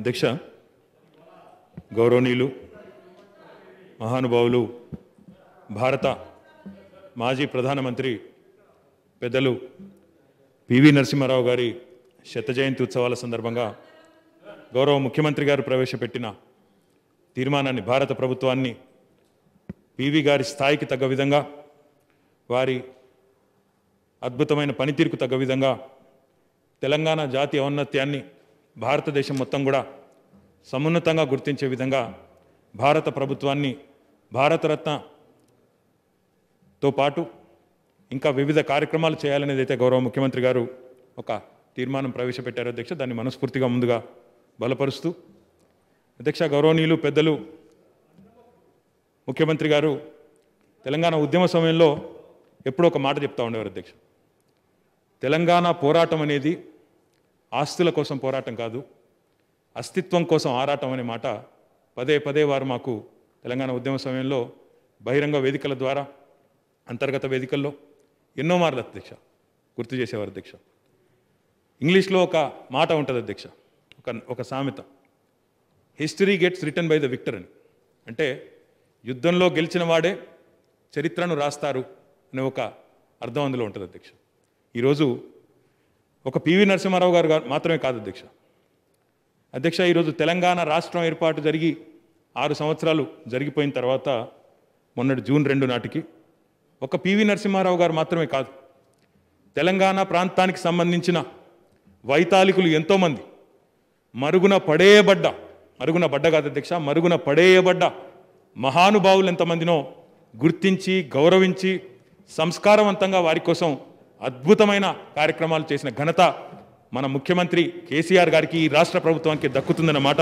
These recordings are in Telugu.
అధ్యక్ష గౌరవనీయులు మహానుభావులు భారత మాజీ ప్రధానమంత్రి పెద్దలు పివి నరసింహారావు గారి శత జయంతి ఉత్సవాల సందర్భంగా గౌరవ ముఖ్యమంత్రి గారు ప్రవేశపెట్టిన తీర్మానాన్ని భారత ప్రభుత్వాన్ని పివి గారి స్థాయికి తగ్గ విధంగా వారి అద్భుతమైన పనితీరుకు తగ్గ విధంగా తెలంగాణ జాతి ఔన్నత్యాన్ని భారతదేశం మొత్తం కూడా సమున్నతంగా గుర్తించే విధంగా భారత ప్రభుత్వాన్ని భారతరత్నతో పాటు ఇంకా వివిధ కార్యక్రమాలు చేయాలనేది అయితే గౌరవ ముఖ్యమంత్రి గారు ఒక తీర్మానం ప్రవేశపెట్టారు అధ్యక్ష దాన్ని మనస్ఫూర్తిగా ముందుగా బలపరుస్తూ అధ్యక్ష గౌరవనీయులు పెద్దలు ముఖ్యమంత్రి గారు తెలంగాణ ఉద్యమ సమయంలో ఎప్పుడో ఒక మాట చెప్తా ఉండేవారు అధ్యక్ష తెలంగాణ పోరాటం అనేది ఆస్తుల కోసం పోరాటం కాదు అస్తిత్వం కోసం ఆరాటం అనే మాట పదే పదే వారు మాకు తెలంగాణ ఉద్యమ సమయంలో బహిరంగ వేదికల ద్వారా అంతర్గత వేదికల్లో ఎన్నో మార్లు అధ్యక్ష గుర్తు చేసేవారు అధ్యక్ష ఇంగ్లీష్లో ఒక మాట ఉంటుంది అధ్యక్ష ఒక ఒక సామెత history gets return by the victor అని అంటే యుద్ధంలో గెలిచిన వాడే చరిత్రను రాస్తారు అనే ఒక అర్థం అందులో ఉంటుంది అధ్యక్ష ఈరోజు ఒక పివి నరసింహారావు గారు మాత్రమే కాదు అధ్యక్ష అధ్యక్ష ఈరోజు తెలంగాణ రాష్ట్రం ఏర్పాటు జరిగి ఆరు సంవత్సరాలు జరిగిపోయిన తర్వాత మొన్నటి జూన్ రెండు నాటికి ఒక పివి నరసింహారావు గారు మాత్రమే కాదు తెలంగాణ ప్రాంతానికి సంబంధించిన వైతాళికులు ఎంతోమంది మరుగున పడేయబడ్డ మరుగున బడ్డ కాదు అధ్యక్ష మరుగున పడేయబడ్డ మహానుభావులు ఎంతమందినో గుర్తించి గౌరవించి సంస్కారవంతంగా వారి కోసం అద్భుతమైన కార్యక్రమాలు చేసిన ఘనత మన ముఖ్యమంత్రి కేసీఆర్ గారికి ఈ రాష్ట్ర ప్రభుత్వానికి దక్కుతుందన్న మాట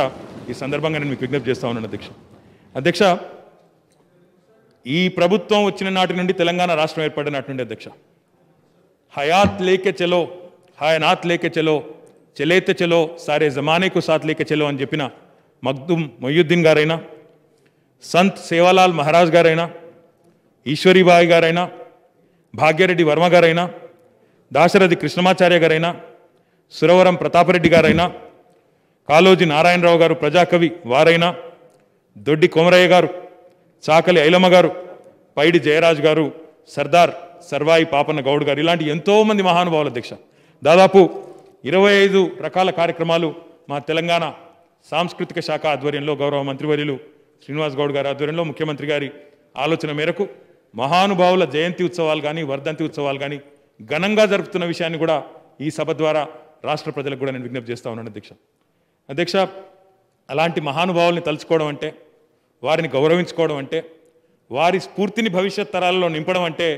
ఈ సందర్భంగా నేను మీకు విజ్ఞప్తి చేస్తా ఉన్నాను అధ్యక్ష అధ్యక్ష ఈ ప్రభుత్వం వచ్చిన నాటి నుండి తెలంగాణ రాష్ట్రం ఏర్పడిన నాటి నుండి అధ్యక్ష హయాత్ లేకే చెలో హయనాత్ లేకే చెలో చెలేత చెలో సారే జమానేకు సాత్ లేకే చెలో అని చెప్పిన మగ్దుమ్ మొయ్యుద్దీన్ గారైనా సంత్ సేవాలాల్ మహారాజ్ గారైనా ఈశ్వరీబాయి గారైనా భాగ్యరెడ్డి వర్మ గారైనా దాశరథి కృష్ణమాచార్య గారైనా సురవరం ప్రతాపరెడ్డి గారైనా కాలోజి నారాయణరావు గారు ప్రజాకవి వారైనా దొడ్డి కొమరయ్య గారు చాకలి ఐలమ్మ గారు పైడి జయరాజు గారు సర్దార్ సర్వాయి పాపన్న గౌడ్ గారు ఇలాంటి ఎంతోమంది మహానుభావుల దీక్ష దాదాపు ఇరవై ఐదు రకాల కార్యక్రమాలు మా తెలంగాణ సాంస్కృతిక శాఖ ఆధ్వర్యంలో గౌరవ మంత్రివర్యులు శ్రీనివాస్ గౌడ్ గారి ఆధ్వర్యంలో ముఖ్యమంత్రి గారి ఆలోచన మేరకు మహానుభావుల జయంతి ఉత్సవాలు కానీ వర్ధంతి ఉత్సవాలు కానీ ఘనంగా జరుపుతున్న విషయాన్ని కూడా ఈ సభ ద్వారా రాష్ట్ర ప్రజలకు కూడా నేను విజ్ఞప్తి చేస్తా ఉన్నాను అధ్యక్ష అధ్యక్ష అలాంటి మహానుభావుల్ని తలుచుకోవడం అంటే వారిని గౌరవించుకోవడం అంటే వారి స్ఫూర్తిని భవిష్యత్ తరాలలో నింపడం అంటే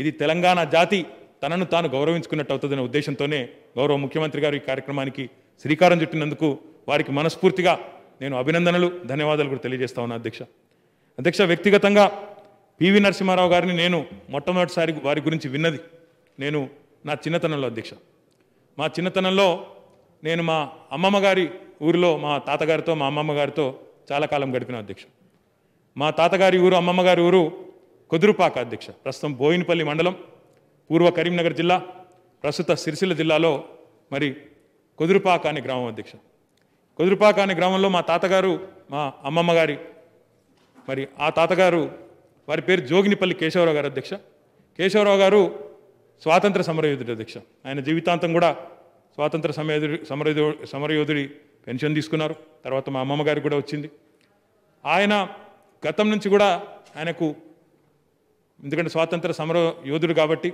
ఇది తెలంగాణ జాతి తనను తాను గౌరవించుకున్నట్టు అవుతుందనే ఉద్దేశంతోనే గౌరవ ముఖ్యమంత్రి గారు ఈ కార్యక్రమానికి శ్రీకారం చుట్టినందుకు వారికి మనస్ఫూర్తిగా నేను అభినందనలు ధన్యవాదాలు కూడా తెలియజేస్తా ఉన్నా అధ్యక్ష అధ్యక్ష వ్యక్తిగతంగా పివి నరసింహారావు గారిని నేను మొట్టమొదటిసారి వారి గురించి విన్నది నేను నా చిన్నతనంలో అధ్యక్ష మా చిన్నతనంలో నేను మా అమ్మమ్మ గారి ఊరిలో మా తాతగారితో మా అమ్మమ్మ గారితో చాలా కాలం గడిపిన అధ్యక్ష మా తాతగారి ఊరు అమ్మమ్మగారి ఊరు కుదురుపాక అధ్యక్ష ప్రస్తుతం బోయినపల్లి మండలం పూర్వ కరీంనగర్ జిల్లా ప్రస్తుత సిరిసిల్ల జిల్లాలో మరి కుదురుపాక అనే గ్రామం అధ్యక్ష కుదురుపాక అనే గ్రామంలో మా తాతగారు మా అమ్మమ్మ గారి మరి ఆ తాతగారు వారి పేరు జోగినిపల్లి కేశవరావు గారు అధ్యక్ష కేశవరావు గారు స్వాతంత్ర సమరయోధుడి అధ్యక్ష ఆయన జీవితాంతం కూడా స్వాతంత్ర సమయోధుడి సమరయో సమరయోధుడి పెన్షన్ తీసుకున్నారు తర్వాత మా అమ్మమ్మ గారికి కూడా వచ్చింది ఆయన గతం నుంచి కూడా ఆయనకు ఎందుకంటే స్వాతంత్ర సమర యోధుడు కాబట్టి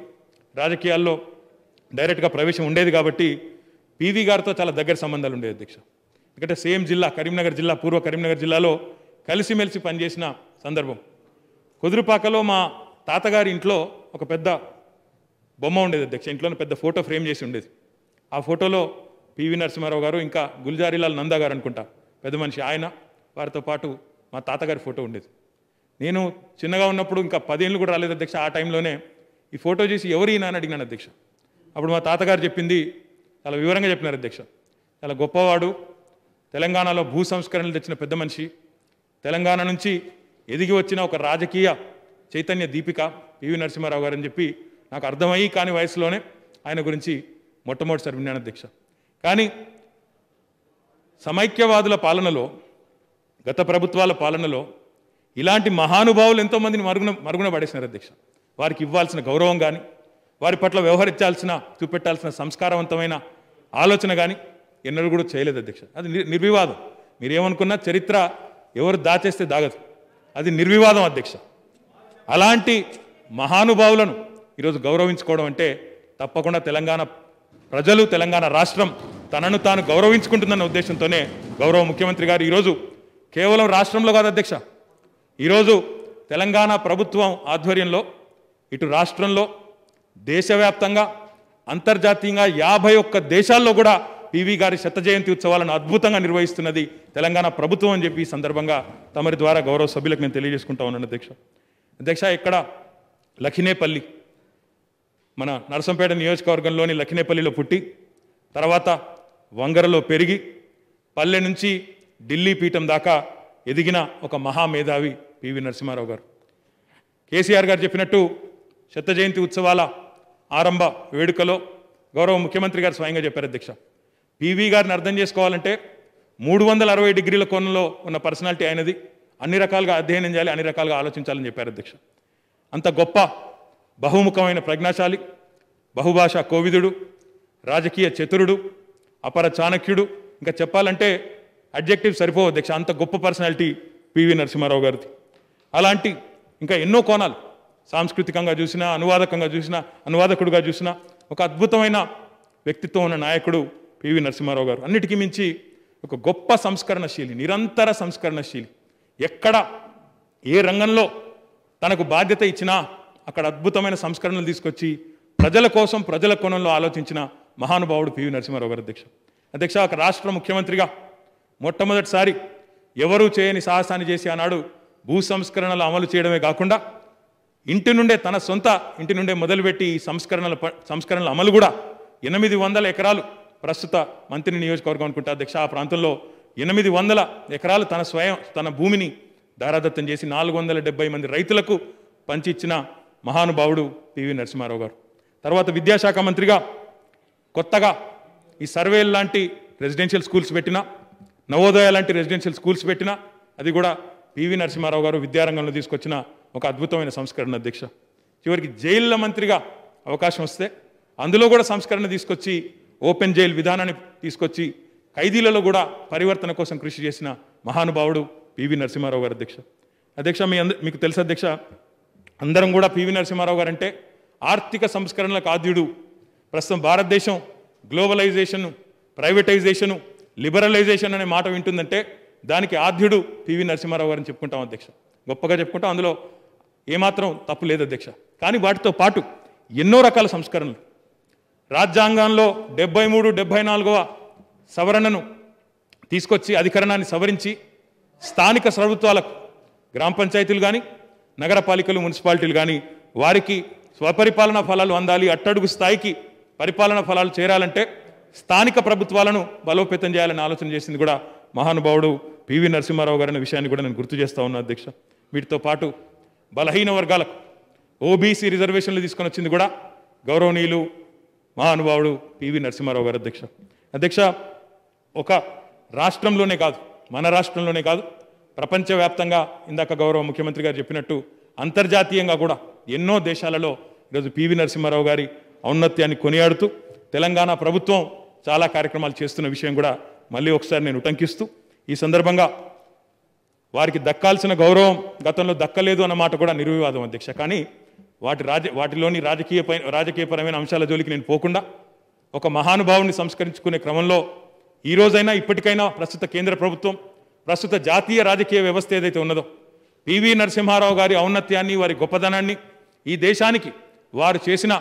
రాజకీయాల్లో డైరెక్ట్గా ప్రవేశం ఉండేది కాబట్టి పీవీ గారితో చాలా దగ్గర సంబంధాలు ఉండేవి అధ్యక్ష ఎందుకంటే సేమ్ జిల్లా కరీంనగర్ జిల్లా పూర్వ కరీంనగర్ జిల్లాలో కలిసిమెలిసి పనిచేసిన సందర్భం కుదురుపాకలో మా తాతగారి ఇంట్లో ఒక పెద్ద బొమ్మ ఉండేది అధ్యక్ష ఇంట్లోనే పెద్ద ఫోటో ఫ్రేమ్ చేసి ఉండేది ఆ ఫోటోలో పివి నరసింహారావు గారు ఇంకా గుల్జారీలాల్ నందా గారు అనుకుంటా పెద్ద మనిషి ఆయన వారితో పాటు మా తాతగారి ఫోటో ఉండేది నేను చిన్నగా ఉన్నప్పుడు ఇంకా పదేళ్ళు కూడా రాలేదు అధ్యక్ష ఆ టైంలోనే ఈ ఫోటో చూసి ఎవరు ఈయన అని అడిగినాను అధ్యక్ష అప్పుడు మా తాతగారు చెప్పింది చాలా వివరంగా చెప్పినారు అధ్యక్ష చాలా గొప్పవాడు తెలంగాణలో భూ సంస్కరణలు తెచ్చిన పెద్ద మనిషి తెలంగాణ నుంచి ఎదిగి వచ్చిన ఒక రాజకీయ చైతన్య దీపిక పివి నరసింహారావు గారు అని చెప్పి నాకు అర్థమయ్యి కాని వయసులోనే ఆయన గురించి మొట్టమొదటిసారి విన్నాను దీక్ష కానీ సమైక్యవాదుల పాలనలో గత ప్రభుత్వాల పాలనలో ఇలాంటి మహానుభావులు ఎంతోమందిని మరుగున మరుగున పడేసినారు అధ్యక్ష వారికి ఇవ్వాల్సిన గౌరవం కానీ వారి పట్ల వ్యవహరించాల్సిన చూపెట్టాల్సిన సంస్కారవంతమైన ఆలోచన కానీ ఎన్నడూ కూడా చేయలేదు అధ్యక్ష అది నిర్వివాదం మీరేమనుకున్నా చరిత్ర ఎవరు దాచేస్తే దాగదు అది నిర్వివాదం అధ్యక్ష అలాంటి మహానుభావులను ఈరోజు గౌరవించుకోవడం అంటే తప్పకుండా తెలంగాణ ప్రజలు తెలంగాణ రాష్ట్రం తనను తాను గౌరవించుకుంటుందన్న ఉద్దేశంతోనే గౌరవ ముఖ్యమంత్రి గారు ఈరోజు కేవలం రాష్ట్రంలో కాదు అధ్యక్ష ఈరోజు తెలంగాణ ప్రభుత్వం ఆధ్వర్యంలో ఇటు రాష్ట్రంలో దేశవ్యాప్తంగా అంతర్జాతీయంగా యాభై ఒక్క దేశాల్లో కూడా పివి గారి శత జయంతి ఉత్సవాలను అద్భుతంగా నిర్వహిస్తున్నది తెలంగాణ ప్రభుత్వం అని చెప్పి ఈ సందర్భంగా తమరి ద్వారా గౌరవ సభ్యులకు నేను తెలియజేసుకుంటా ఉన్నాను అధ్యక్ష అధ్యక్ష ఇక్కడ లఖినేపల్లి మన నరసంపేట నియోజకవర్గంలోని లక్కినేపల్లిలో పుట్టి తర్వాత వంగరలో పెరిగి పల్లె నుంచి ఢిల్లీ పీఠం దాకా ఎదిగిన ఒక మహామేధావి పివి నరసింహారావు గారు కేసీఆర్ గారు చెప్పినట్టు శత జయంతి ఉత్సవాల ఆరంభ వేడుకలో గౌరవ ముఖ్యమంత్రి గారు స్వయంగా చెప్పారు అధ్యక్ష పీవీ గారిని అర్థం చేసుకోవాలంటే మూడు వందల అరవై డిగ్రీల కోణంలో ఉన్న పర్సనాలిటీ అయినది అన్ని రకాలుగా అధ్యయనం చేయాలి అన్ని రకాలుగా ఆలోచించాలని చెప్పారు అధ్యక్ష అంత గొప్ప బహుముఖమైన ప్రజ్ఞాశాలి బహుభాషా కోవిదుడు రాజకీయ చతురుడు అపర చాణక్యుడు ఇంకా చెప్పాలంటే అడ్జెక్టివ్ సరిపోవు అధ్యక్ష అంత గొప్ప పర్సనాలిటీ పివి నరసింహారావు గారిది అలాంటి ఇంకా ఎన్నో కోణాలు సాంస్కృతికంగా చూసినా అనువాదకంగా చూసినా అనువాదకుడుగా చూసినా ఒక అద్భుతమైన వ్యక్తిత్వం ఉన్న నాయకుడు పివి నరసింహారావు గారు అన్నిటికీ మించి ఒక గొప్ప సంస్కరణశీలి నిరంతర సంస్కరణశీలి ఎక్కడ ఏ రంగంలో తనకు బాధ్యత ఇచ్చినా అక్కడ అద్భుతమైన సంస్కరణలు తీసుకొచ్చి ప్రజల కోసం ప్రజల కోణంలో ఆలోచించిన మహానుభావుడు పివి నరసింహారావు గారు అధ్యక్ష అధ్యక్ష ఒక రాష్ట్ర ముఖ్యమంత్రిగా మొట్టమొదటిసారి ఎవరూ చేయని సాహసాన్ని చేసి ఆనాడు భూ సంస్కరణలు అమలు చేయడమే కాకుండా ఇంటి నుండే తన సొంత ఇంటి నుండే మొదలుపెట్టి ఈ సంస్కరణల సంస్కరణల అమలు కూడా ఎనిమిది వందల ఎకరాలు ప్రస్తుత మంత్రి నియోజకవర్గం అనుకుంటా అధ్యక్ష ఆ ప్రాంతంలో ఎనిమిది వందల ఎకరాలు తన స్వయం తన భూమిని దారాదత్తం చేసి నాలుగు వందల డెబ్బై మంది రైతులకు పంచిచ్చిన మహానుభావుడు పివి నరసింహారావు గారు తర్వాత విద్యాశాఖ మంత్రిగా కొత్తగా ఈ సర్వేల్ లాంటి రెసిడెన్షియల్ స్కూల్స్ పెట్టిన నవోదయ లాంటి రెసిడెన్షియల్ స్కూల్స్ పెట్టిన అది కూడా పివి నరసింహారావు గారు విద్యారంగంలో తీసుకొచ్చిన ఒక అద్భుతమైన సంస్కరణ అధ్యక్ష చివరికి జైళ్ళ మంత్రిగా అవకాశం వస్తే అందులో కూడా సంస్కరణ తీసుకొచ్చి ఓపెన్ జైల్ విధానాన్ని తీసుకొచ్చి ఖైదీలలో కూడా పరివర్తన కోసం కృషి చేసిన మహానుభావుడు పివి నరసింహారావు గారు అధ్యక్ష అధ్యక్ష మీ అందరు మీకు తెలుసు అధ్యక్ష అందరం కూడా పివి నరసింహారావు గారు అంటే ఆర్థిక సంస్కరణలకు ఆద్యుడు ప్రస్తుతం భారతదేశం గ్లోబలైజేషను ప్రైవేటైజేషను లిబరలైజేషన్ అనే మాట వింటుందంటే దానికి ఆద్యుడు పివి నరసింహారావు గారిని చెప్పుకుంటాం అధ్యక్ష గొప్పగా చెప్పుకుంటాం అందులో ఏమాత్రం తప్పు లేదు అధ్యక్ష కానీ వాటితో పాటు ఎన్నో రకాల సంస్కరణలు రాజ్యాంగంలో డెబ్బై మూడు డెబ్బై నాలుగవ సవరణను తీసుకొచ్చి అధికరణాన్ని సవరించి స్థానిక ప్రభుత్వాలకు గ్రామ పంచాయతీలు కానీ నగరపాలికలు మున్సిపాలిటీలు కానీ వారికి స్వపరిపాలన ఫలాలు అందాలి అట్టడుగు స్థాయికి పరిపాలన ఫలాలు చేరాలంటే స్థానిక ప్రభుత్వాలను బలోపేతం చేయాలని ఆలోచన చేసింది కూడా మహానుభావుడు పివి నరసింహారావు గారి విషయాన్ని కూడా నేను గుర్తు చేస్తా ఉన్నా అధ్యక్ష వీటితో పాటు బలహీన వర్గాలకు ఓబీసీ రిజర్వేషన్లు తీసుకొని వచ్చింది కూడా గౌరవనీయులు మహానుభావుడు పివి నరసింహారావు గారు అధ్యక్ష అధ్యక్ష ఒక రాష్ట్రంలోనే కాదు మన రాష్ట్రంలోనే కాదు ప్రపంచవ్యాప్తంగా ఇందాక గౌరవ ముఖ్యమంత్రి గారు చెప్పినట్టు అంతర్జాతీయంగా కూడా ఎన్నో దేశాలలో ఈరోజు పివి నరసింహారావు గారి ఔన్నత్యాన్ని కొనియాడుతూ తెలంగాణ ప్రభుత్వం చాలా కార్యక్రమాలు చేస్తున్న విషయం కూడా మళ్ళీ ఒకసారి నేను ఉటంకిస్తూ ఈ సందర్భంగా వారికి దక్కాల్సిన గౌరవం గతంలో దక్కలేదు అన్న మాట కూడా నిర్వివాదం అధ్యక్ష కానీ వాటి రాజ వాటిలోని రాజకీయ రాజకీయపరమైన అంశాల జోలికి నేను పోకుండా ఒక మహానుభావుని సంస్కరించుకునే క్రమంలో ఈ ఇప్పటికైనా ప్రస్తుత కేంద్ర ప్రభుత్వం ప్రస్తుత జాతీయ రాజకీయ వ్యవస్థ ఏదైతే ఉన్నదో పివి నరసింహారావు గారి ఔన్నత్యాన్ని వారి గొప్పదనాన్ని ఈ దేశానికి వారు చేసిన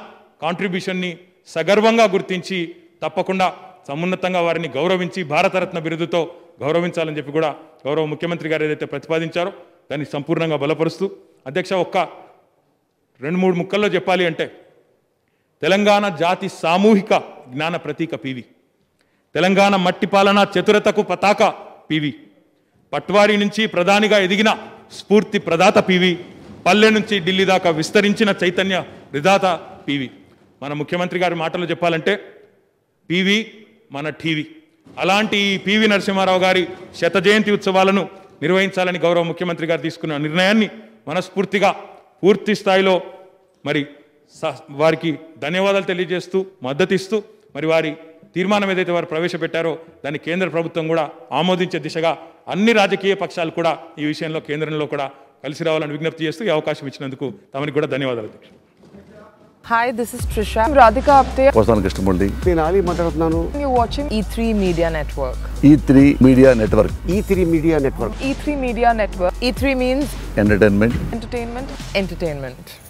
కాంట్రిబ్యూషన్ని సగర్వంగా గుర్తించి తప్పకుండా సమున్నతంగా వారిని గౌరవించి భారతరత్న బిరుదుతో గౌరవించాలని చెప్పి కూడా గౌరవ ముఖ్యమంత్రి గారు ఏదైతే ప్రతిపాదించారో దాన్ని సంపూర్ణంగా బలపరుస్తూ అధ్యక్ష ఒక్క రెండు మూడు ముక్కల్లో చెప్పాలి అంటే తెలంగాణ జాతి సామూహిక జ్ఞాన ప్రతీక పీవి తెలంగాణ మట్టి పాలన చతురతకు పతాక పీవి పట్వారి నుంచి ప్రధానిగా ఎదిగిన స్ఫూర్తి ప్రదాత పివి పల్లె నుంచి ఢిల్లీ దాకా విస్తరించిన చైతన్య విధాత పివి మన ముఖ్యమంత్రి గారి మాటలు చెప్పాలంటే పివి మన టీవీ అలాంటి ఈ పివి నరసింహారావు గారి శత జయంతి ఉత్సవాలను నిర్వహించాలని గౌరవ ముఖ్యమంత్రి గారు తీసుకున్న నిర్ణయాన్ని మనస్ఫూర్తిగా పూర్తి స్థాయిలో మరి వారికి ధన్యవాదాలు తెలియజేస్తూ మద్దతిస్తూ మరి వారి తీర్మానం ఏదైతే వారు ప్రవేశపెట్టారో దాన్ని కేంద్ర ప్రభుత్వం కూడా ఆమోదించే దిశగా అన్ని రాజకీయ పక్షాలు కూడా ఈ విషయంలో కేంద్రంలో కూడా కలిసి రావాలని విజ్ఞప్తి చేస్తూ ఈ అవకాశం ఇచ్చినందుకు తమనికి కూడా ధన్యవాదాలు అధ్యక్షుడు hi this is Trisha Radhika Apte వస్తాను కృష్ణమురళి నేను ఆలి మాట్లాడుతున్నాను you watching E three media network E three media network E three media network E three media network E three means entertainment entertainment entertainment